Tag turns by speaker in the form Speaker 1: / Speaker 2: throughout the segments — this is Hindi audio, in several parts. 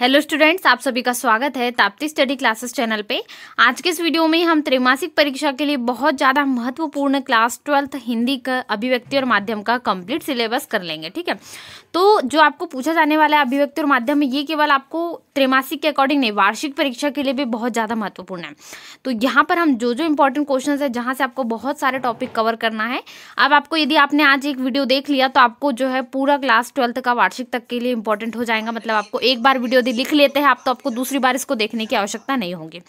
Speaker 1: हेलो स्टूडेंट्स आप सभी का स्वागत है ताप्ती स्टडी क्लासेस चैनल पे आज के इस वीडियो में हम त्रैमासिक परीक्षा के लिए बहुत ज़्यादा महत्वपूर्ण क्लास ट्वेल्थ हिंदी का अभिव्यक्ति और माध्यम का कंप्लीट सिलेबस कर लेंगे ठीक है तो जो आपको पूछा जाने वाला है अभिव्यक्ति और माध्यम में ये केवल आपको त्रैमासिक के अकॉर्डिंग नहीं वार्षिक परीक्षा के लिए भी बहुत ज़्यादा महत्वपूर्ण है तो यहाँ पर हम जो जो इंपॉर्टेंट क्वेश्चन है जहाँ से आपको बहुत सारे टॉपिक कवर करना है अब आपको यदि आपने आज एक वीडियो देख लिया तो आपको जो है पूरा क्लास ट्वेल्थ का वार्षिक तक के लिए इंपॉर्टेंट हो जाएगा मतलब आपको एक बार वीडियो यदि लिख लेते हैं आप तो आपको दूसरी बार इसको देखने की आवश्यकता नहीं होगी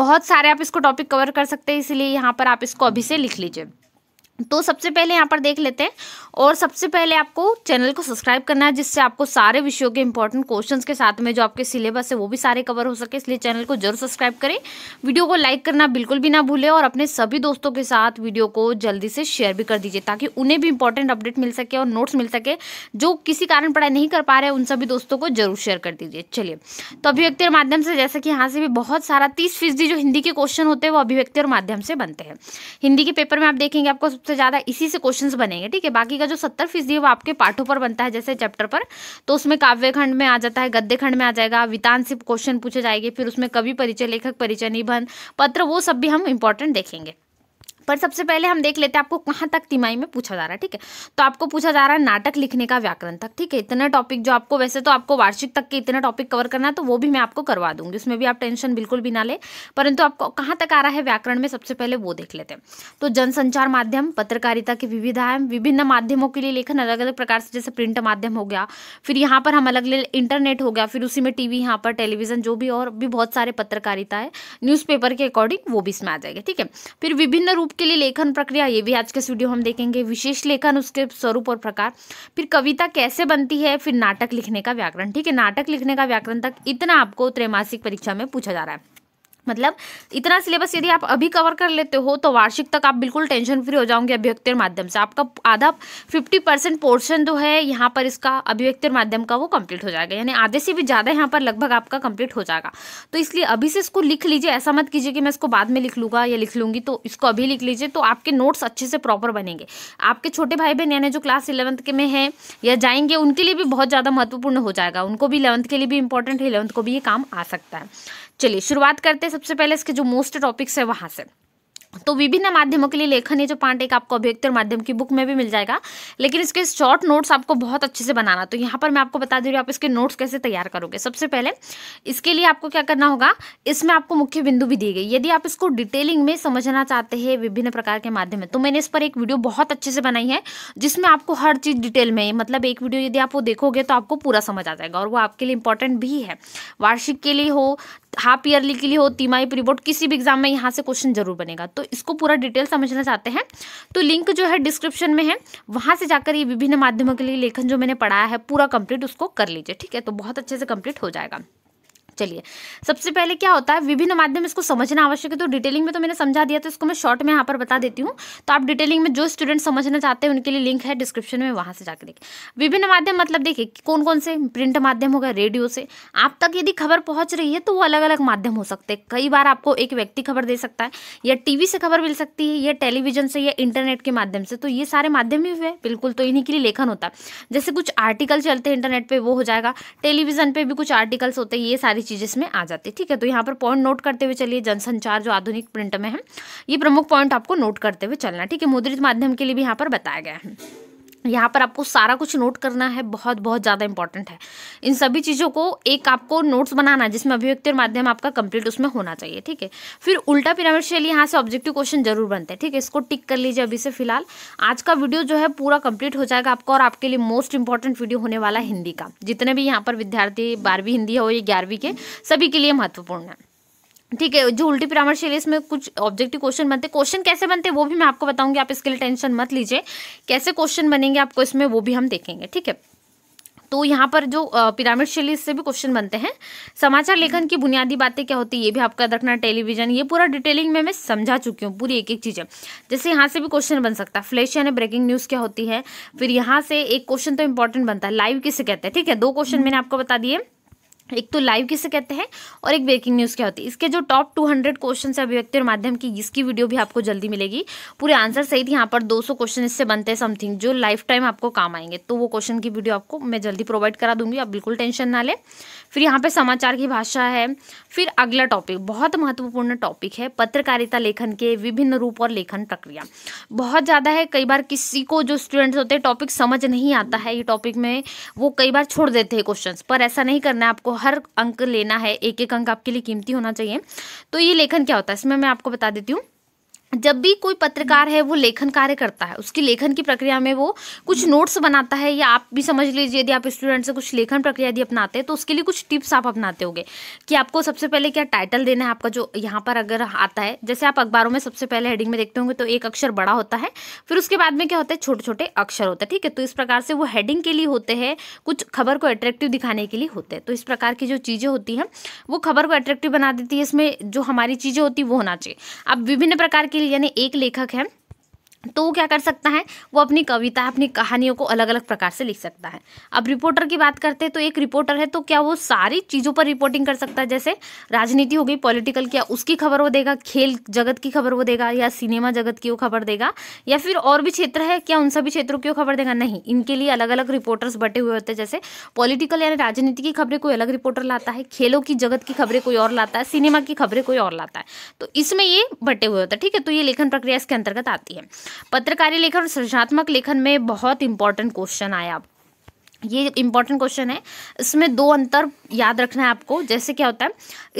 Speaker 1: बहुत सारे आप इसको टॉपिक कवर कर सकते हैं इसलिए यहाँ पर आप इसको अभी से लिख लीजिए तो सबसे पहले यहाँ पर देख लेते हैं और सबसे पहले आपको चैनल को सब्सक्राइब करना है जिससे आपको सारे विषयों के इंपॉर्टेंट क्वेश्चंस के साथ में जो आपके सिलेबस है वो भी सारे कवर हो सके इसलिए चैनल को जरूर सब्सक्राइब करें वीडियो को लाइक करना बिल्कुल भी ना भूलें और अपने सभी दोस्तों के साथ वीडियो को जल्दी से शेयर भी कर दीजिए ताकि उन्हें भी इंपॉर्टेंट अपडेट मिल सके और नोट्स मिल सके जो किसी कारण पढ़ाई नहीं कर पा रहे उन सभी दोस्तों को जरूर शेयर कर दीजिए चलिए तो अभिव्यक्ति और माध्यम से जैसे कि यहाँ से भी बहुत सारा तीस फीसदी जो हिंदी के क्वेश्चन होते हैं वो अभिव्यक्ति और माध्यम से बनते हैं हिंदी के पेपर में आप देखेंगे आपको सबसे ज़्यादा इसी से क्वेश्चंस बनेंगे ठीक है बाकी का जो सत्तर फीसदी है वो आपके पाठों पर बनता है जैसे चैप्टर पर तो उसमें काव्य खंड में आ जाता है गद्य खंड में आ जाएगा वितान से क्वेश्चन पूछे जाएंगे फिर उसमें कवि परिचय लेखक परिचय निबंध पत्र वो सब भी हम इंपॉर्टेंट देखेंगे पर सबसे पहले हम देख लेते हैं आपको कहाँ तक तिमाही में पूछा जा रहा है ठीक है तो आपको पूछा जा रहा है नाटक लिखने का व्याकरण तक ठीक है इतना टॉपिक जो आपको वैसे तो आपको वार्षिक तक के इतना टॉपिक कवर करना है तो वो भी मैं आपको करवा दूंगी उसमें भी आप टेंशन बिल्कुल भी ना ले परंतु आपको कहाँ तक आ रहा है व्याकरण में सबसे पहले वो देख लेते हैं तो जनसंचार माध्यम पत्रकारिता की विविधा विभिन्न माध्यमों के लिए लेखन अलग अलग प्रकार से जैसे प्रिंट माध्यम हो गया फिर यहाँ पर हम अलग अलग इंटरनेट हो गया फिर उसी में टीवी यहाँ पर टेलीविजन जो भी और भी बहुत सारे पत्रकारिता है न्यूज़ के अकॉर्डिंग वो भी इसमें आ जाएगा ठीक है फिर विभिन्न रूप रूप के लिए लेखन प्रक्रिया ये भी आज के स्टूडियो हम देखेंगे विशेष लेखन उसके स्वरूप और प्रकार फिर कविता कैसे बनती है फिर नाटक लिखने का व्याकरण ठीक है नाटक लिखने का व्याकरण तक इतना आपको त्रैमासिक परीक्षा में पूछा जा रहा है मतलब इतना सिलेबस यदि आप अभी कवर कर लेते हो तो वार्षिक तक आप बिल्कुल टेंशन फ्री हो जाओगे अभिव्यक्ति माध्यम से आपका आधा फिफ्टी परसेंट पोर्शन जो है यहाँ पर इसका अभिव्यक्ति माध्यम का वो कंप्लीट हो जाएगा यानी आधे से भी ज़्यादा यहाँ पर लगभग आपका कंप्लीट हो जाएगा तो इसलिए अभी से इसको लिख लीजिए ऐसा मत कीजिए कि मैं इसको बाद में लिख लूँगा या लिख लूँगी तो इसको अभी लिख लीजिए तो आपके नोट्स अच्छे से प्रॉपर बनेंगे आपके छोटे भाई बहन यानी जो क्लास इलेवंथ के में है या जाएंगे उनके लिए भी बहुत ज़्यादा महत्वपूर्ण हो जाएगा उनको भी इलेवंथ के लिए भी इंपॉर्टेंट है इलेवंथ को भी ये काम आ सकता है चलिए शुरुआत करते हैं सबसे पहले इसके जो मोस्ट टॉपिक्स है वहाँ से तो विभिन्न माध्यमों के लिए लेखन है जो पांडे का आपको अभ्यक्तर और माध्यम की बुक में भी मिल जाएगा लेकिन इसके शॉर्ट नोट्स आपको बहुत अच्छे से बनाना तो यहाँ पर मैं आपको बता दे रही हूँ आप इसके नोट्स कैसे तैयार करोगे सबसे पहले इसके लिए आपको क्या करना होगा इसमें आपको मुख्य बिंदु भी दिए गए यदि आप इसको डिटेलिंग में समझना चाहते हैं विभिन्न प्रकार के माध्यम में तो मैंने इस पर एक वीडियो बहुत अच्छे से बनाई है जिसमें आपको हर चीज़ डिटेल में मतलब एक वीडियो यदि आप वो देखोगे तो आपको पूरा समझ आ जाएगा और वो आपके लिए इंपॉर्टेंट भी है वार्षिक के लिए हो हाफ ईयरली के लिए हो तिमाही प्रीबोर्ड किसी भी एग्जाम में यहाँ से क्वेश्चन जरूर बनेगा तो तो इसको पूरा डिटेल समझना चाहते हैं तो लिंक जो है डिस्क्रिप्शन में है वहाँ से जाकर ये विभिन्न माध्यमों के लिए लेखन जो मैंने पढ़ाया है पूरा कंप्लीट उसको कर लीजिए ठीक है तो बहुत अच्छे से कंप्लीट हो जाएगा चलिए सबसे पहले क्या होता है विभिन्न माध्यम इसको समझना आवश्यक है तो डिटेलिंग में तो मैंने समझा दिया तो इसको मैं शॉर्ट में यहाँ पर बता देती हूँ तो आप डिटेलिंग में जो स्टूडेंट समझना चाहते हैं उनके लिए लिंक है डिस्क्रिप्शन में वहाँ से जाकर देखिए विभिन्न माध्यम मतलब देखिए कौन कौन से प्रिंट माध्यम होगा रेडियो से आप तक यदि खबर पहुँच रही है तो वो अलग अलग माध्यम हो सकते हैं कई बार आपको एक व्यक्ति खबर दे सकता है या टीवी से खबर मिल सकती है या टेलीविजन से या इंटरनेट के माध्यम से तो ये सारे माध्यम ही हुए बिल्कुल तो इन्हीं के लिए लेखन होता है जैसे कुछ आर्टिकल चलते हैं इंटरनेट पर वो हो जाएगा टेलीविजन पर भी कुछ आर्टिकल्स होते हैं ये सारी चीज़ इसमें आ जाती है ठीक है तो यहाँ पर पॉइंट नोट करते हुए चलिए जनसंचार जो आधुनिक प्रिंट में है ये प्रमुख पॉइंट आपको नोट करते हुए चलना ठीक है मुद्रित माध्यम के लिए भी यहाँ पर बताया गया है यहाँ पर आपको सारा कुछ नोट करना है बहुत बहुत ज़्यादा इंपॉर्टेंट है इन सभी चीज़ों को एक आपको नोट्स बनाना है जिसमें अभिव्यक्ति और माध्यम आपका कंप्लीट उसमें होना चाहिए ठीक है फिर उल्टा पिरामिड शैली यहाँ से ऑब्जेक्टिव क्वेश्चन जरूर बनते हैं ठीक है इसको टिक कर लीजिए अभी से फिलहाल आज का वीडियो जो है पूरा कंप्लीट हो जाएगा आपका और आपके लिए मोस्ट इंपॉर्टेंट वीडियो होने वाला हिंदी का जितने भी यहाँ पर विद्यार्थी बारहवीं हिंदी है वो ये ग्यारहवीं के सभी के लिए महत्वपूर्ण है ठीक है जो उल्टी परामर्श शैली इसमें कुछ ऑब्जेक्टिव क्वेश्चन बनते क्वेश्चन कैसे बनते वो भी मैं आपको बताऊंगी आप इसके लिए टेंशन मत लीजिए कैसे क्वेश्चन बनेंगे आपको इसमें वो भी हम देखेंगे ठीक है तो यहाँ पर जो पिरामिड शैली से भी क्वेश्चन बनते हैं समाचार लेखन की बुनियादी बातें क्या होती है ये भी आपका रखना टेलीविजन ये पूरा डिटेलिंग में मैं समझा चुकी हूँ पूरी एक एक चीज़ें जैसे यहाँ से भी क्वेश्चन बन सकता है फ्लैश यानी ब्रेकिंग न्यूज़ क्या होती है फिर यहाँ से एक क्वेश्चन तो इंपॉर्टेंट बनता है लाइव किसे कहते हैं ठीक है दो क्वेश्चन मैंने आपको बता दिए एक तो लाइव किसे कहते हैं और एक ब्रेकिंग न्यूज़ क्या होती है इसके जो टॉप 200 क्वेश्चन है अभिव्यक्ति और माध्यम की इसकी वीडियो भी आपको जल्दी मिलेगी पूरे आंसर सही थी यहाँ पर 200 क्वेश्चन इससे बनते हैं समथिंग जो लाइफ टाइम आपको काम आएंगे तो वो क्वेश्चन की वीडियो आपको मैं जल्दी प्रोवाइड करा दूंगी आप बिल्कुल टेंशन ना लें फिर यहाँ पे समाचार की भाषा है फिर अगला टॉपिक बहुत महत्वपूर्ण टॉपिक है पत्रकारिता लेखन के विभिन्न रूप और लेखन प्रक्रिया बहुत ज़्यादा है कई बार किसी को जो स्टूडेंट्स होते हैं टॉपिक समझ नहीं आता है ये टॉपिक में वो कई बार छोड़ देते हैं क्वेश्चन पर ऐसा नहीं करना है आपको हर अंक लेना है एक एक अंक आपके लिए कीमती होना चाहिए तो ये लेखन क्या होता है इसमें मैं आपको बता देती हूँ जब भी कोई पत्रकार है वो लेखन कार्य करता है उसकी लेखन की प्रक्रिया में वो कुछ नोट्स बनाता है या आप भी समझ लीजिए यदि आप स्टूडेंट से कुछ लेखन प्रक्रिया यदि अपनाते हैं तो उसके लिए कुछ टिप्स आप अपनाते होंगे कि आपको सबसे पहले क्या टाइटल देना है आपका जो यहाँ पर अगर आता है जैसे आप अखबारों में सबसे पहले हेडिंग में देखते होंगे तो एक अक्षर बड़ा होता है फिर उसके बाद में क्या होता है छोटे छोटे अक्षर होते हैं ठीक है तो इस प्रकार से वो हेडिंग के लिए होते हैं कुछ खबर को अट्रैक्टिव दिखाने के लिए होते हैं तो इस प्रकार की जो चीज़ें होती हैं वो खबर को अट्रैक्टिव बना देती है इसमें जो हमारी चीज़ें होती वो होना चाहिए आप विभिन्न प्रकार की यानी एक लेखक है तो वो क्या कर सकता है वो अपनी कविता अपनी कहानियों को अलग अलग प्रकार से लिख सकता है अब रिपोर्टर की बात करते हैं तो एक रिपोर्टर है तो क्या वो सारी चीज़ों पर रिपोर्टिंग कर सकता है जैसे राजनीति हो गई पॉलिटिकल क्या उसकी खबर वो देगा खेल जगत की खबर वो देगा या सिनेमा जगत की वो खबर देगा या फिर और भी क्षेत्र है क्या उन सभी क्षेत्रों की वो खबर देगा नहीं इनके लिए अलग अलग रिपोर्टर्स बटे हुए होते हैं जैसे पॉलिटिकल यानी राजनीति की खबरें कोई अलग रिपोर्टर लाता है खेलों की जगत की खबरें कोई और लाता है सिनेमा की खबरें कोई और लाता है तो इसमें ये बटे हुए होते हैं ठीक है तो ये लेखन प्रक्रिया इसके अंतर्गत आती है पत्रकारी लेखन और सृजनात्मक लेखन में बहुत इंपॉर्टेंट क्वेश्चन आया आपको ये इंपॉर्टेंट क्वेश्चन है इसमें दो अंतर याद रखना है आपको जैसे क्या होता है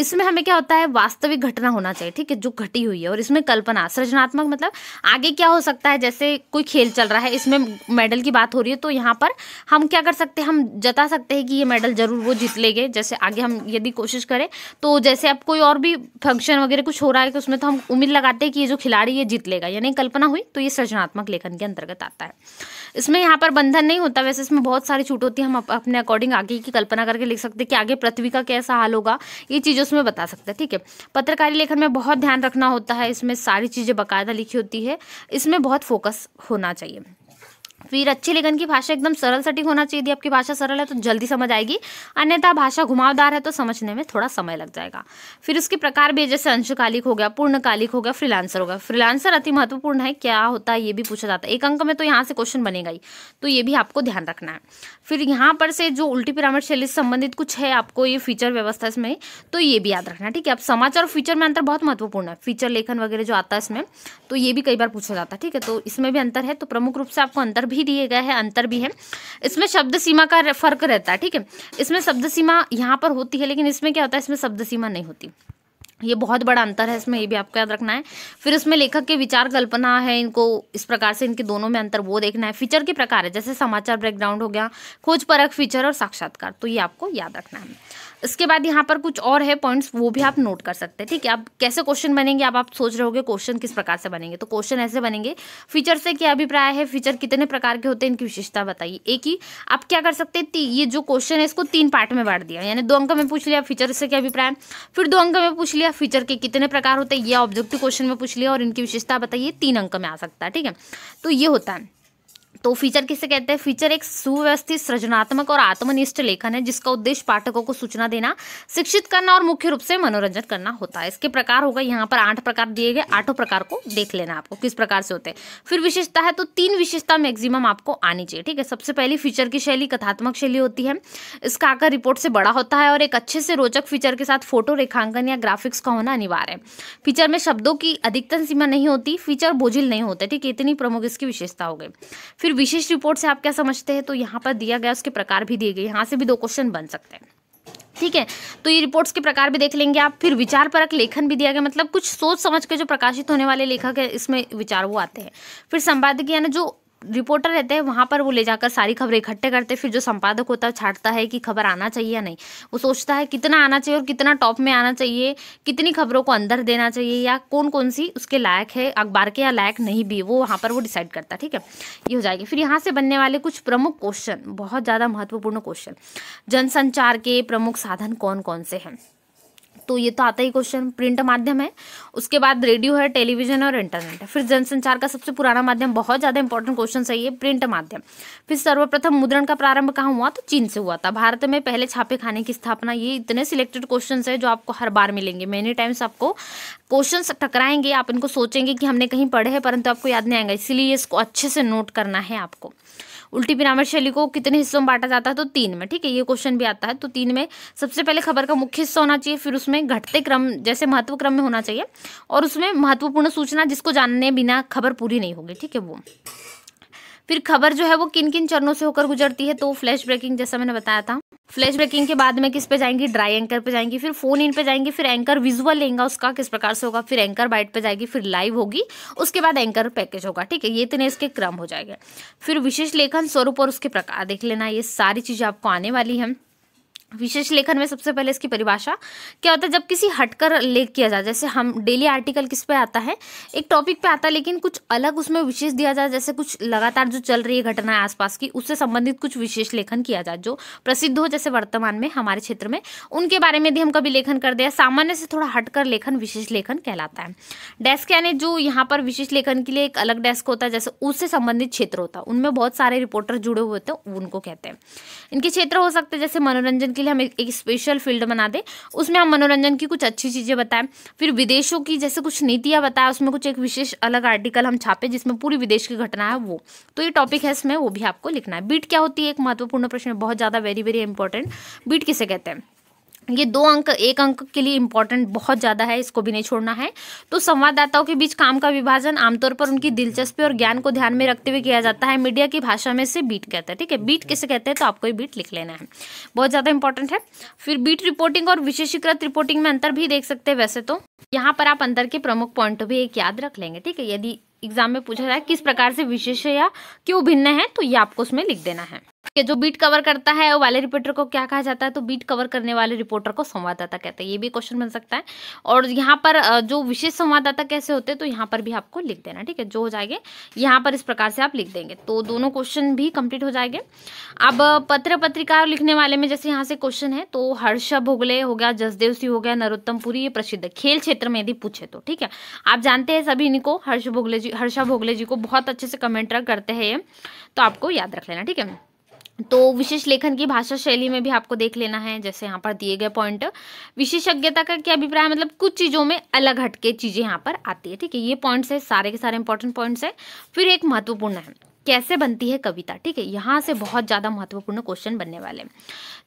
Speaker 1: इसमें हमें क्या होता है वास्तविक घटना होना चाहिए ठीक है जो घटी हुई है और इसमें कल्पना सृजनात्मक मतलब आगे क्या हो सकता है जैसे कोई खेल चल रहा है इसमें मेडल की बात हो रही है तो यहाँ पर हम क्या कर सकते हैं हम जता सकते हैं कि ये मेडल जरूर वो जीत लेंगे जैसे आगे हम यदि कोशिश करें तो जैसे अब कोई और भी फंक्शन वगैरह कुछ हो रहा है तो उसमें तो हम उम्मीद लगाते हैं कि ये जो खिलाड़ी ये जीत लेगा यानी कल्पना हुई तो ये सृजनात्मक लेखन के अंतर्गत आता है इसमें यहाँ पर बंधन नहीं होता वैसे इसमें बहुत सारी छूट होती है हम अपने अकॉर्डिंग आगे की कल्पना करके लिख सकते हैं कि आगे पृथ्वी का कैसा हाल होगा ये चीज़ उसमें बता सकते हैं ठीक है पत्रकारी लेखन में बहुत ध्यान रखना होता है इसमें सारी चीज़ें बाकायदा लिखी होती है इसमें बहुत फोकस होना चाहिए फिर अच्छी लेखन की भाषा एकदम सरल सटीक होना चाहिए यदि आपकी भाषा सरल है तो जल्दी समझ आएगी अन्यथा भाषा घुमावदार है तो समझने में थोड़ा समय लग जाएगा फिर उसके प्रकार भी जैसे अंशकालिक हो गया पूर्णकालिक हो गया फ्रीलांसर हो गया फ्रीलांसर अति महत्वपूर्ण है क्या होता है ये भी पूछा जाता है एक अंक में तो यहाँ से क्वेश्चन बनेगा ही तो ये भी आपको ध्यान रखना है फिर यहाँ पर से जो उल्टी पिरामिड शैली से संबंधित कुछ है आपको ये फीचर व्यवस्था इसमें तो ये भी याद रखना ठीक है अब समाचार और फीचर में अंतर बहुत महत्वपूर्ण है फीचर लेखन वगैरह जो आता है इसमें तो ये भी कई बार पूछा जाता है ठीक है तो इसमें भी अंतर है तो प्रमुख रूप से आपको अंतर भी ही दिए गए हैं अंतर भी है इसमें शब्द सीमा का फर्क रहता है ठीक है इसमें शब्द सीमा यहाँ पर होती है लेकिन इसमें क्या होता है इसमें शब्द सीमा नहीं होती ये बहुत बड़ा अंतर है इसमें ये भी आपको याद रखना है फिर इसमें लेखक के विचार कल्पना है इनको इस प्रकार से इनके दोनों में अंतर वो देखना है फीचर के प्रकार है जैसे समाचार ब्रेकग्राउंड हो गया खोज परख फीचर और साक्षात्कार तो ये आपको याद रखना है इसके बाद यहाँ पर कुछ और है पॉइंट्स वो भी आप नोट कर सकते हैं ठीक है अब कैसे क्वेश्चन बनेंगे अब आप सोच रहे होगे क्वेश्चन किस प्रकार से बनेंगे तो क्वेश्चन ऐसे बनेंगे फीचर से क्या अभिप्राय है फीचर कितने प्रकार के होते हैं इनकी विशेषता बताइए एक ही आप क्या कर सकते हैं ये जो क्वेश्चन है इसको तीन पार्ट में बांट दिया यानी दो अंक में पूछ लिया फीचर से क्या अभिप्राय फिर दो अंक में पूछ लिया फीचर के कितने प्रकार होते हैं ये ऑब्जेक्टिव क्वेश्चन में पूछ लिया और इनकी विशेषता बताइए तीन अंक में आ सकता है ठीक है तो ये होता है तो फीचर किसे कहते हैं फीचर एक सुव्यवस्थित सृजनात्मक और आत्मनिष्ठ लेखन है जिसका उद्देश्य पाठकों को सूचना देना शिक्षित करना और मुख्य रूप से मनोरंजन करना होता है इसके प्रकार होगा यहाँ पर आठ प्रकार दिए गए आठों प्रकार को देख लेना आपको किस प्रकार से होते हैं फिर विशेषता है तो तीन विशेषता मैक्सिमम आपको आनी चाहिए ठीक है सबसे पहली फीचर की शैली कथात्मक शैली होती है इसका आकार रिपोर्ट से बड़ा होता है और एक अच्छे से रोचक फीचर के साथ फोटो रेखांकन या ग्राफिक्स का होना अनिवार्य है फीचर में शब्दों की अधिकतम सीमा नहीं होती फीचर बोझिल नहीं होते ठीक है इतनी प्रमुख इसकी विशेषता हो गई फिर फिर विशेष रिपोर्ट से आप क्या समझते हैं तो यहाँ पर दिया गया उसके प्रकार भी दिए गए यहाँ से भी दो क्वेश्चन बन सकते हैं ठीक है तो ये रिपोर्ट्स के प्रकार भी देख लेंगे आप फिर विचार परक लेखन भी दिया गया मतलब कुछ सोच समझ के जो प्रकाशित होने वाले लेखक है इसमें विचार वो आते हैं फिर संपादकीय ना जो रिपोर्टर रहते हैं वहाँ पर वो ले जाकर सारी खबरें इकट्ठे करते फिर जो संपादक होता है छाटता है कि खबर आना चाहिए या नहीं वो सोचता है कितना आना चाहिए और कितना टॉप में आना चाहिए कितनी खबरों को अंदर देना चाहिए या कौन कौन सी उसके लायक है अखबार के या लायक नहीं भी वो वहाँ पर वो डिसाइड करता है ठीक है ये हो जाएगी फिर यहाँ से बनने वाले कुछ प्रमुख क्वेश्चन बहुत ज़्यादा महत्वपूर्ण क्वेश्चन जनसंचार के प्रमुख साधन कौन कौन से हैं तो ये तो आता ही क्वेश्चन प्रिंट माध्यम है उसके बाद रेडियो है टेलीविजन और इंटरनेट है फिर जनसंचार का सबसे पुराना माध्यम बहुत ज़्यादा इंपॉर्टेंट क्वेश्चन है प्रिंट माध्यम फिर सर्वप्रथम मुद्रण का प्रारंभ कहाँ हुआ तो चीन से हुआ था भारत में पहले छापे खाने की स्थापना ये इतने सिलेक्टेड क्वेश्चन है जो आपको हर बार मिलेंगे मेनी टाइम्स आपको क्वेश्चन टकराएंगे आप इनको सोचेंगे कि हमने कहीं पढ़े हैं परंतु आपको याद नहीं आएगा इसीलिए इसको अच्छे से नोट करना है आपको उल्टी पिरामिड शैली को कितने हिस्सों में बांटा जाता है तो तीन में ठीक है ये क्वेश्चन भी आता है तो तीन में सबसे पहले खबर का मुख्य हिस्सा होना चाहिए फिर उसमें घटते क्रम जैसे महत्व क्रम में होना चाहिए और उसमें महत्वपूर्ण सूचना जिसको जानने बिना खबर पूरी नहीं होगी ठीक है वो फिर खबर जो है वो किन किन चरणों से होकर गुजरती है तो फ्लैश ब्रेकिंग जैसा मैंने बताया था फ्लैश ब्रेकिंग के बाद में किस पे जाएंगी ड्राई एंकर पे जाएंगी फिर फोन इन पे जाएंगी फिर एंकर विजुअल लेंगे उसका किस प्रकार से होगा फिर एंकर बाइट पे जाएगी फिर लाइव होगी उसके बाद एंकर पैकेज होगा ठीक है ये इतने इसके क्रम हो जाएगा फिर विशेष लेखन स्वरूप और उसके प्रकार देख लेना ये सारी चीज़ें आपको आने वाली हैं विशेष लेखन में सबसे पहले इसकी परिभाषा क्या होता है जब किसी हटकर लेख किया जाए जैसे हम डेली आर्टिकल किस पे आता है एक टॉपिक पे आता है लेकिन कुछ अलग उसमें विशेष दिया जाए जैसे कुछ लगातार जो चल रही है घटना है आसपास की उससे संबंधित कुछ विशेष लेखन किया जाए जो प्रसिद्ध हो जैसे वर्तमान में हमारे क्षेत्र में उनके बारे में भी हम कभी लेखन कर दिया सामान्य से थोड़ा हटकर लेखन विशेष लेखन कहलाता है डेस्क यानी जो यहाँ पर विशेष लेखन के लिए एक अलग डेस्क होता है जैसे उससे संबंधित क्षेत्र होता है उनमें बहुत सारे रिपोर्टर जुड़े हुए होते हैं उनको कहते हैं इनके क्षेत्र हो सकते हैं जैसे मनोरंजन के के लिए हम एक, स्पेशल फील्ड बना दें उसमें हम मनोरंजन की कुछ अच्छी चीज़ें बताएं फिर विदेशों की जैसे कुछ नीतियाँ बताएं उसमें कुछ एक विशेष अलग आर्टिकल हम छापें जिसमें पूरी विदेश की घटना है वो तो ये टॉपिक है इसमें वो भी आपको लिखना है बीट क्या होती है एक महत्वपूर्ण प्रश्न बहुत ज़्यादा वेरी वेरी इंपॉर्टेंट बीट किसे कहते हैं ये दो अंक एक अंक के लिए इम्पॉर्टेंट बहुत ज़्यादा है इसको भी नहीं छोड़ना है तो संवाददाताओं के बीच काम का विभाजन आमतौर पर उनकी दिलचस्पी और ज्ञान को ध्यान में रखते हुए किया जाता है मीडिया की भाषा में से बीट कहते हैं ठीक है बीट किसे कहते हैं तो आपको ये बीट लिख लेना है बहुत ज़्यादा इंपॉर्टेंट है फिर बीट रिपोर्टिंग और विशेषीकृत रिपोर्टिंग में अंतर भी देख सकते हैं वैसे तो यहाँ पर आप अंतर के प्रमुख पॉइंट भी एक याद रख लेंगे ठीक है यदि एग्जाम में पूछा जाए किस प्रकार से विशेष या क्यों भिन्न है तो ये आपको उसमें लिख देना है के जो बीट कवर करता है वो वाले रिपोर्टर को क्या कहा जाता है तो बीट कवर करने वाले रिपोर्टर को संवाददाता कहते हैं ये भी क्वेश्चन बन सकता है और यहाँ पर जो विशेष संवाददाता कैसे होते हैं तो यहाँ पर भी आपको लिख देना ठीक है जो हो जाएंगे यहाँ पर इस प्रकार से आप लिख देंगे तो दोनों क्वेश्चन भी कंप्लीट हो जाएंगे अब पत्र पत्रिका लिखने वाले में जैसे यहाँ से क्वेश्चन है तो हर्ष भोगले हो गया जसदेव सिंह हो गया नरोत्तम पुरी ये प्रसिद्ध खेल क्षेत्र में यदि पूछे तो ठीक है आप जानते हैं सभी इनको हर्ष भोगले जी हर्षा भोगले जी को बहुत अच्छे से कमेंट करते हैं ये तो आपको याद रख लेना ठीक है तो विशेष लेखन की भाषा शैली में भी आपको देख लेना है जैसे यहाँ पर दिए गए पॉइंट विशेषज्ञता का क्या अभिप्राय मतलब कुछ चीज़ों में अलग हटके चीज़ें यहाँ पर आती है ठीक है ये पॉइंट्स है सारे के सारे इंपॉर्टेंट पॉइंट्स है फिर एक महत्वपूर्ण है कैसे बनती है कविता ठीक है यहाँ से बहुत ज़्यादा महत्वपूर्ण क्वेश्चन बनने वाले हैं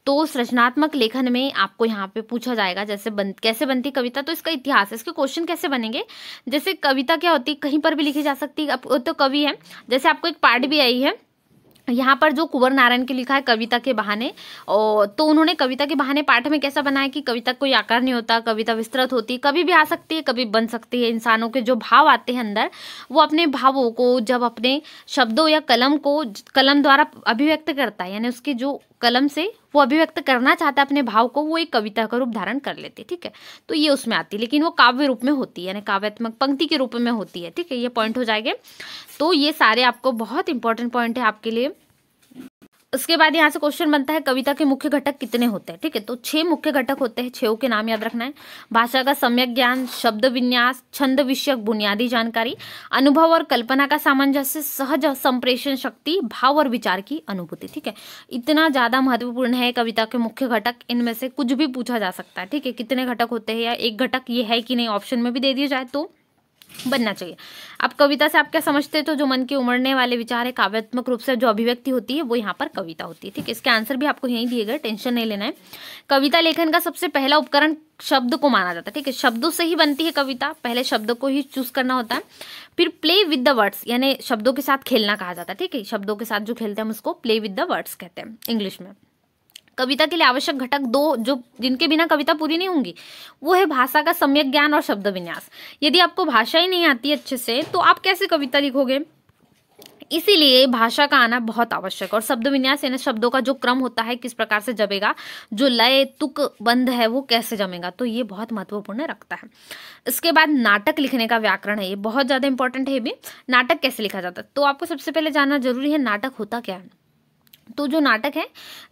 Speaker 1: तो सृजनात्मक लेखन में आपको यहाँ पे पूछा जाएगा जैसे बन कैसे बनती कविता तो इसका इतिहास है इसके क्वेश्चन कैसे बनेंगे जैसे कविता क्या होती है कहीं पर भी लिखी जा सकती है तो कवि है जैसे आपको एक पार्ट भी आई है यहाँ पर जो कुंवर नारायण के लिखा है कविता के बहाने और तो उन्होंने कविता के बहाने पाठ में कैसा बनाया कि कविता कोई आकार नहीं होता कविता विस्तृत होती कभी भी आ सकती है कभी बन सकती है इंसानों के जो भाव आते हैं अंदर वो अपने भावों को जब अपने शब्दों या कलम को कलम द्वारा अभिव्यक्त करता है यानी उसकी जो कलम से वो अभिव्यक्त करना चाहता है अपने भाव को वो एक कविता का रूप धारण कर लेती है ठीक है तो ये उसमें आती है लेकिन वो काव्य रूप में होती है यानी काव्यात्मक पंक्ति के रूप में होती है ठीक है ये पॉइंट हो जाएंगे तो ये सारे आपको बहुत इंपॉर्टेंट पॉइंट है आपके लिए उसके बाद यहाँ से क्वेश्चन बनता है कविता के मुख्य घटक कितने होते हैं ठीक है तो छह मुख्य घटक होते हैं छो के नाम याद रखना है भाषा का सम्यक ज्ञान शब्द विन्यास छंद विषय बुनियादी जानकारी अनुभव और कल्पना का सामंजस्य सहज संप्रेषण शक्ति भाव और विचार की अनुभूति ठीक है इतना ज़्यादा महत्वपूर्ण है कविता के मुख्य घटक इनमें से कुछ भी पूछा जा सकता है ठीक है कितने घटक होते हैं या एक घटक ये है कि नहीं ऑप्शन में भी दे दिया जाए तो बनना चाहिए अब कविता से आप क्या समझते हैं तो जो मन के उमड़ने वाले विचार है काव्यात्मक रूप से जो अभिव्यक्ति होती है वो यहाँ पर कविता होती है ठीक है इसके आंसर भी आपको यहीं दिए गए टेंशन नहीं लेना है कविता लेखन का सबसे पहला उपकरण शब्द को माना जाता है ठीक है शब्दों से ही बनती है कविता पहले शब्द को ही चूज करना होता है फिर प्ले विद द वर्ड्स यानी शब्दों के साथ खेलना कहा जाता है ठीक है शब्दों के साथ जो खेलते हैं हम उसको प्ले विद द वर्ड्स कहते हैं इंग्लिश में कविता के लिए आवश्यक घटक दो जो जिनके बिना कविता पूरी नहीं होंगी वो है भाषा का सम्यक ज्ञान और शब्द विन्यास यदि आपको भाषा ही नहीं आती अच्छे से तो आप कैसे कविता लिखोगे इसीलिए भाषा का आना बहुत आवश्यक और शब्द विन्यास यानी शब्दों का जो क्रम होता है किस प्रकार से जमेगा जो लय तुक बंध है वो कैसे जमेगा तो ये बहुत महत्वपूर्ण रखता है इसके बाद नाटक लिखने का व्याकरण है ये बहुत ज़्यादा इंपॉर्टेंट है भी नाटक कैसे लिखा जाता है तो आपको सबसे पहले जानना जरूरी है नाटक होता क्या है तो जो नाटक है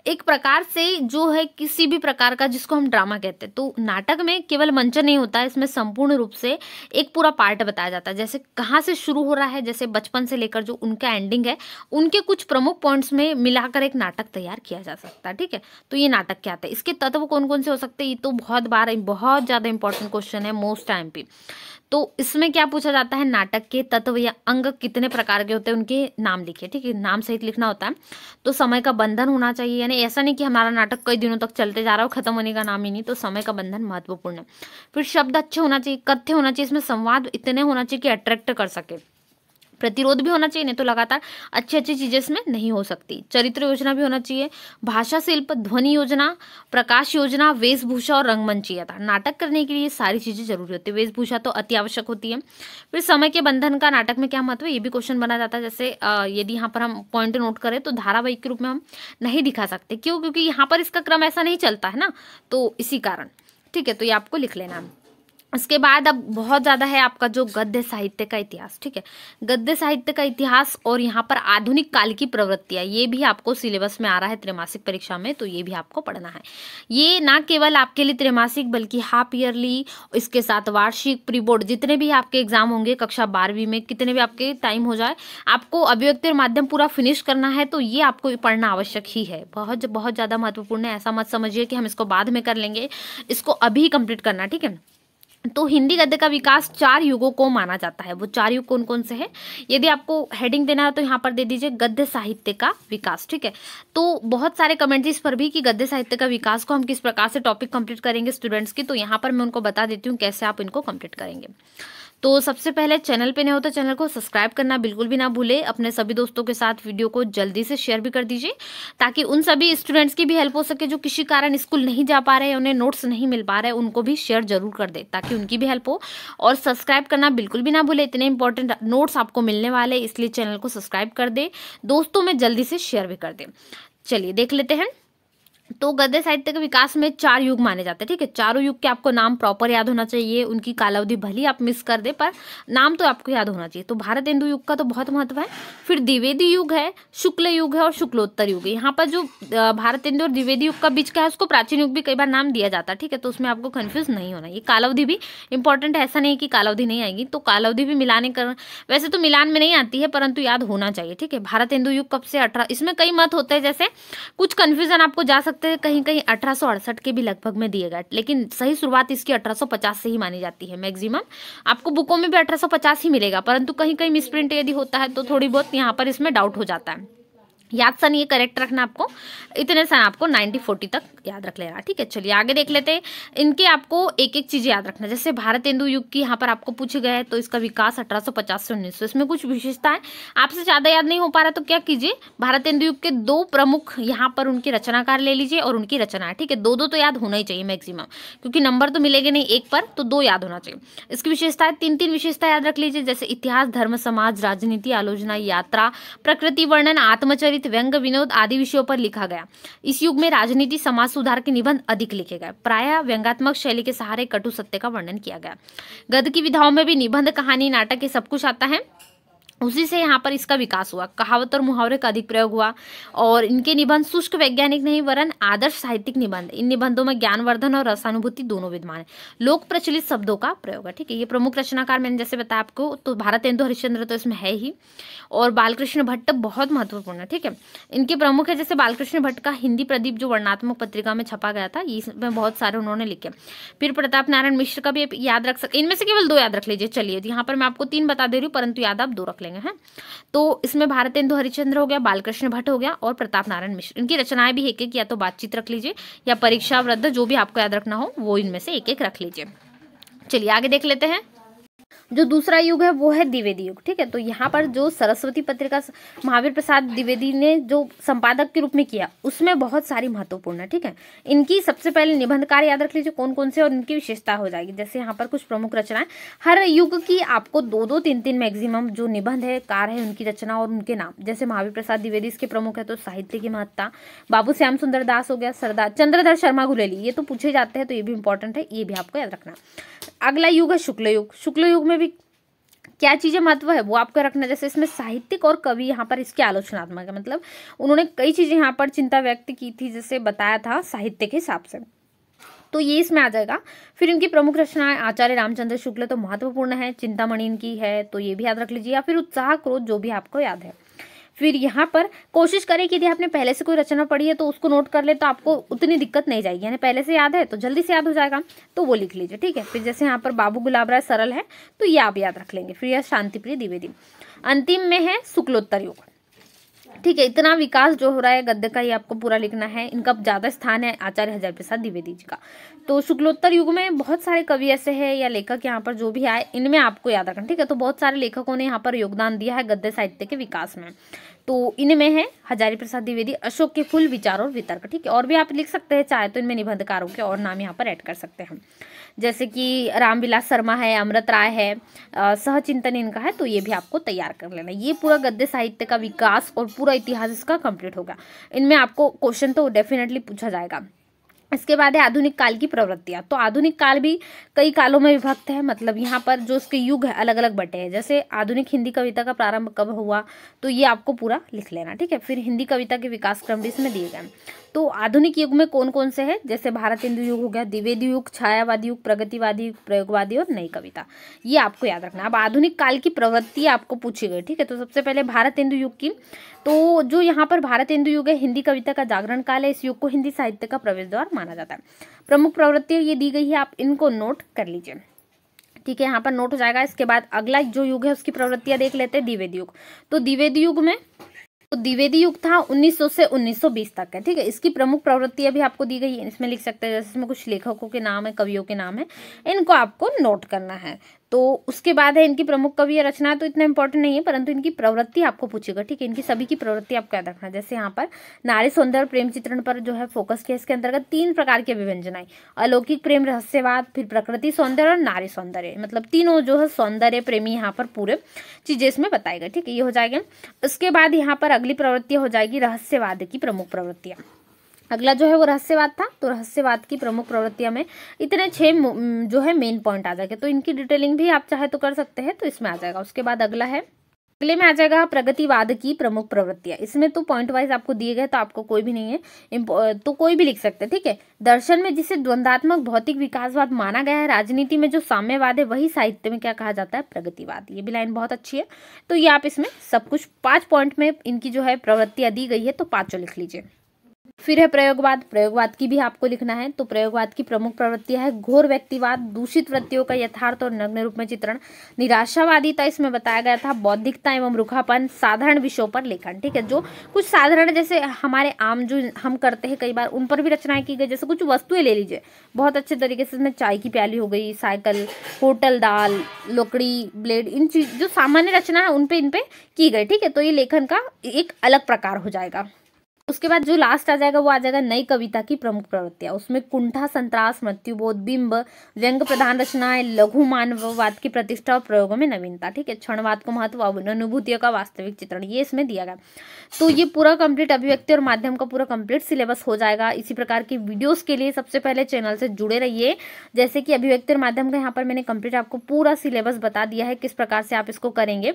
Speaker 1: एक प्रकार से जो है किसी भी प्रकार का जिसको हम ड्रामा कहते हैं तो नाटक में केवल मंचन नहीं होता इसमें संपूर्ण रूप से एक पूरा पार्ट बताया जाता है जैसे कहाँ से शुरू हो रहा है जैसे बचपन से लेकर जो उनका एंडिंग है उनके कुछ प्रमुख पॉइंट्स में मिलाकर एक नाटक तैयार किया जा सकता है ठीक है तो ये नाटक क्या आता है इसके तत्व कौन कौन से हो सकते हैं ये तो बहुत बार बहुत ज़्यादा इंपॉर्टेंट क्वेश्चन है मोस्ट टाइम पे तो इसमें क्या पूछा जाता है नाटक के तत्व या अंग कितने प्रकार के होते हैं उनके नाम लिखे ठीक है नाम सहित लिखना होता है तो समझ समय का बंधन होना चाहिए यानी ऐसा नहीं कि हमारा नाटक कई दिनों तक चलते जा रहा हो खत्म होने का नाम ही नहीं तो समय का बंधन महत्वपूर्ण है फिर शब्द अच्छे होना चाहिए कथ्य होना चाहिए इसमें संवाद इतने होना चाहिए कि अट्रैक्ट कर सके प्रतिरोध भी होना चाहिए नहीं तो लगातार अच्छी अच्छी चीज़ें इसमें नहीं हो सकती चरित्र योजना भी होना चाहिए भाषा शिल्प ध्वनि योजना प्रकाश योजना वेशभूषा और रंगमंच था नाटक करने के लिए सारी चीज़ें जरूरी होती है वेशभूषा तो अति आवश्यक होती है फिर समय के बंधन का नाटक में क्या महत्व है ये भी क्वेश्चन बना जाता है जैसे यदि यहाँ पर हम पॉइंट नोट करें तो धारावाहिक के रूप में हम नहीं दिखा सकते क्यों क्योंकि यहाँ पर इसका क्रम ऐसा नहीं चलता है ना तो इसी कारण ठीक है तो ये आपको लिख लेना है इसके बाद अब बहुत ज़्यादा है आपका जो गद्य साहित्य का इतिहास ठीक है गद्य साहित्य का इतिहास और यहाँ पर आधुनिक काल की प्रवृत्तियाँ ये भी आपको सिलेबस में आ रहा है त्रैमासिक परीक्षा में तो ये भी आपको पढ़ना है ये ना केवल आपके लिए त्रैमासिक बल्कि हाफ ईयरली इसके साथ वार्षिक प्री बोर्ड जितने भी आपके एग्जाम होंगे कक्षा बारहवीं में कितने भी आपके टाइम हो जाए आपको अभिव्यक्ति और माध्यम पूरा फिनिश करना है तो ये आपको पढ़ना आवश्यक ही है बहुत बहुत ज़्यादा महत्वपूर्ण है ऐसा मत समझिए कि हम इसको बाद में कर लेंगे इसको अभी कंप्लीट करना ठीक है तो हिंदी गद्य का विकास चार युगों को माना जाता है वो चार युग कौन कौन से हैं यदि आपको हेडिंग देना है तो यहाँ पर दे दीजिए गद्य साहित्य का विकास ठीक है तो बहुत सारे कमेंट्स इस पर भी कि गद्य साहित्य का विकास को हम किस प्रकार से टॉपिक कंप्लीट करेंगे स्टूडेंट्स की तो यहाँ पर मैं उनको बता देती हूँ कैसे आप इनको कंप्लीट करेंगे तो सबसे पहले चैनल पे नहीं हो तो चैनल को सब्सक्राइब करना बिल्कुल भी ना भूले अपने सभी दोस्तों के साथ वीडियो को जल्दी से शेयर भी कर दीजिए ताकि उन सभी स्टूडेंट्स की भी हेल्प हो सके जो किसी कारण स्कूल नहीं जा पा रहे हैं उन्हें नोट्स नहीं मिल पा रहे हैं उनको भी शेयर जरूर कर दे ताकि उनकी भी हेल्प हो और सब्सक्राइब करना बिल्कुल भी ना भूले इतने इंपॉर्टेंट नोट्स आपको मिलने वाले इसलिए चैनल को सब्सक्राइब कर दे दोस्तों में जल्दी से शेयर भी कर दें चलिए देख लेते हैं तो गद्य साहित्य के विकास में चार युग माने जाते हैं ठीक है चारों युग के आपको नाम प्रॉपर याद होना चाहिए उनकी कालावधि भली आप मिस कर दे पर नाम तो आपको याद होना चाहिए तो भारत हिंदू युग का तो बहुत महत्व है फिर द्विवेदी युग है शुक्ल युग है और शुक्लोत्तर युग यहाँ पर जो भारत हिंदू और द्विवेदी युग का बीच का है उसको प्राचीन युग भी कई बार नाम दिया जाता है ठीक है तो उसमें आपको कन्फ्यूज नहीं होना ये कालावधि भी इंपॉर्टेंट है ऐसा नहीं कि कालावधि नहीं आएगी तो कालावधि भी मिलाने कर वैसे तो मिलान में नहीं आती है परंतु याद होना चाहिए ठीक है भारत हिंदू युग कब से अठारह इसमें कई मत होते हैं जैसे कुछ कन्फ्यूजन आपको जा सकता हैं कहीं कहीं अठारह के भी लगभग में दिएगा लेकिन सही शुरुआत इसकी 1850 से ही मानी जाती है मैक्सिमम आपको बुकों में भी 1850 ही मिलेगा परंतु कहीं कहीं मिसप्रिंट यदि होता है तो थोड़ी बहुत यहाँ पर इसमें डाउट हो जाता है याद सन ये करेक्ट रखना आपको इतने सन आपको नाइनटी फोर्टी तक याद रख लेना ठीक है चलिए आगे देख लेते हैं इनके आपको एक एक चीज़ याद रखना जैसे भारत हिंदू युग की यहाँ पर आपको पूछे गए है तो इसका विकास 1850 से 1900 इसमें कुछ विशेषता है आपसे ज़्यादा याद नहीं हो पा रहा तो क्या कीजिए भारत हिंदू युग के दो प्रमुख यहाँ पर उनके रचनाकार ले लीजिए और उनकी रचना है ठीक है दो दो तो याद होना ही चाहिए मैक्सिमम क्योंकि नंबर तो मिलेंगे नहीं एक पर तो दो याद होना चाहिए इसकी विशेषता है तीन तीन विशेषता याद रख लीजिए जैसे इतिहास धर्म समाज राजनीति आलोचना यात्रा प्रकृति वर्णन आत्मचरित गणित व्यंग विनोद आदि विषयों पर लिखा गया इस युग में राजनीति समाज सुधार के निबंध अधिक लिखे गए प्राय व्यंगात्मक शैली के सहारे कटु सत्य का वर्णन किया गया गद की विधाओं में भी निबंध कहानी नाटक ये सब कुछ आता है उसी से यहाँ पर इसका विकास हुआ कहावत और मुहावरे का अधिक प्रयोग हुआ और इनके निबंध शुष्क वैज्ञानिक नहीं वरन आदर्श साहित्यिक निबंध इन निबंधों में ज्ञानवर्धन और रसानुभूति दोनों विद्यमान है लोक प्रचलित शब्दों का प्रयोग है ठीक है ये प्रमुख रचनाकार मैंने जैसे बताया आपको तो भारत इंदु हरिश्चंद्र तो इसमें है ही और बालकृष्ण भट्ट बहुत महत्वपूर्ण है ठीक है इनके प्रमुख है जैसे बालकृष्ण भट्ट का हिंदी प्रदीप जो वर्णात्मक पत्रिका में छपा गया था इसमें बहुत सारे उन्होंने लिखे फिर प्रताप नारायण मिश्र का भी याद रख सकते इनमें से केवल दो याद रख लीजिए चलिए यहाँ पर मैं आपको तीन बता दे रही हूँ परंतु याद आप दो रख लेंगे करेंगे हैं तो इसमें भारत इंदु हरिचंद्र हो गया बालकृष्ण भट्ट हो गया और प्रताप नारायण मिश्र इनकी रचनाएं भी एक एक या तो बातचीत रख लीजिए या परीक्षा वृद्ध जो भी आपको याद रखना हो वो इनमें से एक एक रख लीजिए चलिए आगे देख लेते हैं जो दूसरा युग है वो है द्विवेदी युग ठीक है तो यहाँ पर जो सरस्वती पत्रिका महावीर प्रसाद द्विवेदी ने जो संपादक के रूप में किया उसमें बहुत सारी महत्वपूर्ण है ठीक है इनकी सबसे पहले निबंधकार याद रख लीजिए कौन कौन से और इनकी विशेषता हो जाएगी जैसे यहाँ पर कुछ प्रमुख रचनाएं हर युग की आपको दो दो तीन तीन मैक्सिमम जो निबंध है कार है उनकी रचना और उनके नाम जैसे महावीर प्रसाद द्विवेदी इसके प्रमुख है तो साहित्य की महत्ता बाबू श्याम सुंदर दास हो गया सरदार चंद्रधर शर्मा गुलेली ये तो पूछे जाते हैं तो ये भी इंपॉर्टेंट है ये भी आपको याद रखना अगला युग है शुक्ल युग शुक्ल युग प्रयोग में भी क्या चीज़ें महत्व है वो आपको रखना जैसे इसमें साहित्यिक और कवि यहाँ पर इसके आलोचनात्मक है मतलब उन्होंने कई चीज़ें यहाँ पर चिंता व्यक्त की थी जैसे बताया था साहित्य के हिसाब से तो ये इसमें आ जाएगा फिर इनकी प्रमुख रचनाएं आचार्य रामचंद्र शुक्ल तो महत्वपूर्ण है चिंतामणि इनकी है तो ये भी याद रख लीजिए या फिर उत्साह क्रोध जो भी आपको याद है फिर यहाँ पर कोशिश करें कि यदि आपने पहले से कोई रचना पढ़ी है तो उसको नोट कर ले तो आपको उतनी दिक्कत नहीं जाएगी यानी पहले से याद है तो जल्दी से याद हो जाएगा तो वो लिख लीजिए ठीक है फिर जैसे यहाँ पर बाबू गुलाब राय सरल है तो ये आप याद रख लेंगे फिर यह शांतिप्रिय द्विवेदी अंतिम में है शुक्लोत्तर योग ठीक है इतना विकास जो हो रहा है गद्य का ये आपको पूरा लिखना है इनका ज़्यादा स्थान है आचार्य हजार प्रसाद द्विवेदी जी का तो शुक्लोत्तर युग में बहुत सारे कवि ऐसे हैं या लेखक यहाँ पर जो भी आए इनमें आपको याद रखना ठीक है तो बहुत सारे लेखकों ने यहाँ पर योगदान दिया है गद्य साहित्य के विकास में तो इनमें है हजारी प्रसाद द्विवेदी अशोक के फुल विचार और वितर्क ठीक है और भी आप लिख सकते हैं चाहे तो इनमें निबंधकारों के और नाम यहाँ पर ऐड कर सकते हैं जैसे कि रामविलास शर्मा है अमृत राय है सहचिंतन इनका है तो ये भी आपको तैयार कर लेना ये पूरा गद्य साहित्य का विकास और पूरा इतिहास इसका कंप्लीट होगा इनमें आपको क्वेश्चन तो डेफिनेटली पूछा जाएगा इसके बाद है आधुनिक काल की प्रवृत्तियां तो आधुनिक काल भी कई कालों में विभक्त है मतलब यहाँ पर जो उसके युग है अलग अलग बटे हैं जैसे आधुनिक हिंदी कविता का प्रारंभ कब हुआ तो ये आपको पूरा लिख लेना ठीक है फिर हिंदी कविता के विकास क्रम भी इसमें दिए गए तो आधुनिक युग में कौन कौन से हैं जैसे भारत हिंदू युग हो गया द्विवेदी युग छायावादी युग प्रगतिवादी युग प्रयोगवादी और नई कविता ये आपको याद रखना अब आधुनिक काल की प्रवृत्ति आपको पूछी गई ठीक है तो सबसे पहले भारत हिंदू युग की तो जो यहाँ पर भारत हिंदू युग है हिंदी कविता का जागरण काल है इस युग को हिंदी साहित्य का प्रवेश द्वार माना जाता है प्रमुख प्रवृत्ति ये दी गई है आप इनको नोट कर लीजिए ठीक है यहाँ पर नोट हो जाएगा इसके बाद अगला जो युग है उसकी प्रवृत्तियाँ देख लेते हैं द्विवेदी युग तो द्विवेदी युग में तो द्विवेदी युग था 1900 से 1920 तक है ठीक है इसकी प्रमुख प्रवृत्ति अभी आपको दी गई है इसमें लिख सकते हैं जैसे इसमें कुछ लेखकों के नाम है कवियों के नाम है इनको आपको नोट करना है तो उसके बाद है इनकी प्रमुख कवि रचना तो इतना इंपॉर्टेंट नहीं है परंतु इनकी प्रवृत्ति आपको पूछेगा ठीक है इनकी सभी की प्रवृत्ति आपको याद रखना जैसे यहाँ पर नारी सौंदर्य प्रेम चित्रण पर जो है फोकस किया इसके अंतर्गत तीन प्रकार की अभिव्यंजनाएं अलौकिक प्रेम रहस्यवाद फिर प्रकृति सौंदर्य और नारी सौंदर्य मतलब तीनों जो है सौंदर्य प्रेमी यहाँ पर पूरे चीजें इसमें बताएगा ठीक है ये हो जाएगा उसके बाद यहाँ पर अगली प्रवृत्ति हो जाएगी रहस्यवाद की प्रमुख प्रवृत्तियाँ अगला जो है वो रहस्यवाद था तो रहस्यवाद की प्रमुख प्रवृत्तियां में इतने छह जो है मेन पॉइंट आ जाएगा तो इनकी डिटेलिंग भी आप चाहे तो कर सकते हैं तो इसमें आ जाएगा उसके बाद अगला है अगले में आ जाएगा प्रगतिवाद की प्रमुख प्रवृत्तियां इसमें तो पॉइंट वाइज आपको दिए गए तो आपको कोई भी नहीं है तो कोई भी लिख सकते हैं ठीक है दर्शन में जिसे द्वंदात्मक भौतिक विकासवाद माना गया है राजनीति में जो साम्यवाद है वही साहित्य में क्या कहा जाता है प्रगतिवाद ये भी लाइन बहुत अच्छी है तो ये आप इसमें सब कुछ पाँच पॉइंट में इनकी जो है प्रवृत्तियाँ दी गई है तो पांचों लिख लीजिए फिर है प्रयोगवाद प्रयोगवाद की भी आपको लिखना है तो प्रयोगवाद की प्रमुख प्रवृत्तियां है घोर व्यक्तिवाद दूषित वृत्तियों का यथार्थ और नग्न रूप में चित्रण निराशावादिता इसमें बताया गया था बौद्धिकता एवं रूखापन साधारण विषयों पर लेखन ठीक है जो कुछ साधारण जैसे हमारे आम जो हम करते हैं कई बार उन पर भी रचनाएं की गई जैसे कुछ वस्तुएं ले लीजिए बहुत अच्छे तरीके से इसमें चाय की प्याली हो गई साइकिल होटल दाल लकड़ी ब्लेड इन चीज जो सामान्य रचना है उन इनपे इन की गई ठीक है तो ये लेखन का एक अलग प्रकार हो जाएगा उसके बाद जो लास्ट आ जाएगा वो आ जाएगा नई कविता की प्रमुख प्रवृत्तियां उसमें कुंठा संतरास मृत्यु बोध बिंब व्यंग प्रधान रचनाएं लघु मानववाद की प्रतिष्ठा और प्रयोगों में नवीनता ठीक है क्षणवाद को महत्व अनुभूतियों का वास्तविक चित्रण ये इसमें दिया गया तो ये पूरा कंप्लीट अभिव्यक्ति और माध्यम का पूरा कंप्लीट सिलेबस हो जाएगा इसी प्रकार की वीडियोज के लिए सबसे पहले चैनल से जुड़े रहिए जैसे कि अभिव्यक्ति और माध्यम का यहाँ पर मैंने कंप्लीट आपको पूरा सिलेबस बता दिया है किस प्रकार से आप इसको करेंगे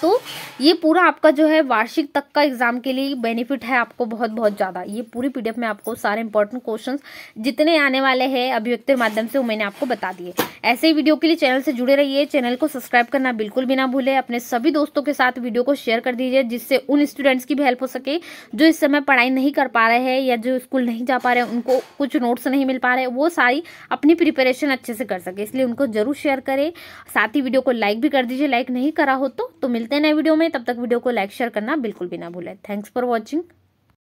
Speaker 1: तो ये पूरा आपका जो है वार्षिक तक का एग्जाम के लिए बेनिफिट है आपको बहुत बहुत ज़्यादा ये पूरी पीडीएफ में आपको सारे इंपॉर्टेंट क्वेश्चन जितने आने वाले हैं अभिव्यक्ति माध्यम से वो मैंने आपको बता दिए ऐसे ही वीडियो के लिए चैनल से जुड़े रहिए चैनल को सब्सक्राइब करना बिल्कुल भी ना भूले अपने सभी दोस्तों के साथ वीडियो को शेयर कर दीजिए जिससे उन स्टूडेंट्स की भी हेल्प हो सके जो इस समय पढ़ाई नहीं कर पा रहे हैं या जो स्कूल नहीं जा पा रहे उनको कुछ नोट्स नहीं मिल पा रहे वो सारी अपनी प्रिपेरेशन अच्छे से कर सके इसलिए उनको जरूर शेयर करें साथ ही वीडियो को लाइक भी कर दीजिए लाइक नहीं करा हो तो, तो मिलते हैं नए वीडियो में तब तक वीडियो को लाइक शेयर करना बिल्कुल भी ना भूलें थैंक्स फॉर वॉचिंग